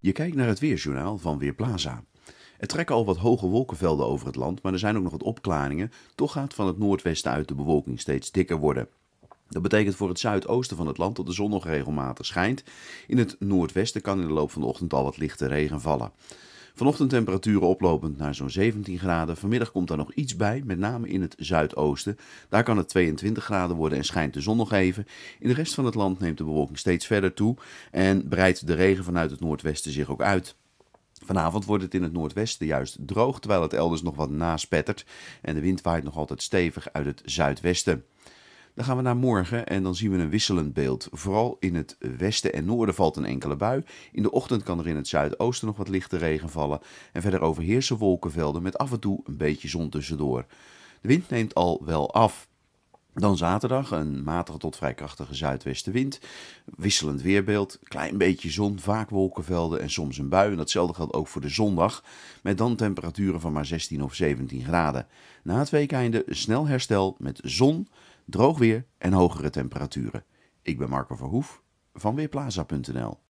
Je kijkt naar het weerjournaal van Weerplaza. Er trekken al wat hoge wolkenvelden over het land, maar er zijn ook nog wat opklaringen. Toch gaat van het noordwesten uit de bewolking steeds dikker worden. Dat betekent voor het zuidoosten van het land dat de zon nog regelmatig schijnt. In het noordwesten kan in de loop van de ochtend al wat lichte regen vallen. Vanochtend temperaturen oplopend naar zo'n 17 graden. Vanmiddag komt daar nog iets bij, met name in het zuidoosten. Daar kan het 22 graden worden en schijnt de zon nog even. In de rest van het land neemt de bewolking steeds verder toe en breidt de regen vanuit het noordwesten zich ook uit. Vanavond wordt het in het noordwesten juist droog, terwijl het elders nog wat naspettert en de wind waait nog altijd stevig uit het zuidwesten. Dan gaan we naar morgen en dan zien we een wisselend beeld. Vooral in het westen en noorden valt een enkele bui. In de ochtend kan er in het zuidoosten nog wat lichte regen vallen. En verder overheersen wolkenvelden met af en toe een beetje zon tussendoor. De wind neemt al wel af. Dan zaterdag, een matige tot vrij krachtige zuidwestenwind. Wisselend weerbeeld, klein beetje zon, vaak wolkenvelden en soms een bui. En datzelfde geldt ook voor de zondag, met dan temperaturen van maar 16 of 17 graden. Na het weekeinde snel herstel met zon, droog weer en hogere temperaturen. Ik ben Marco Verhoef van Weerplaza.nl.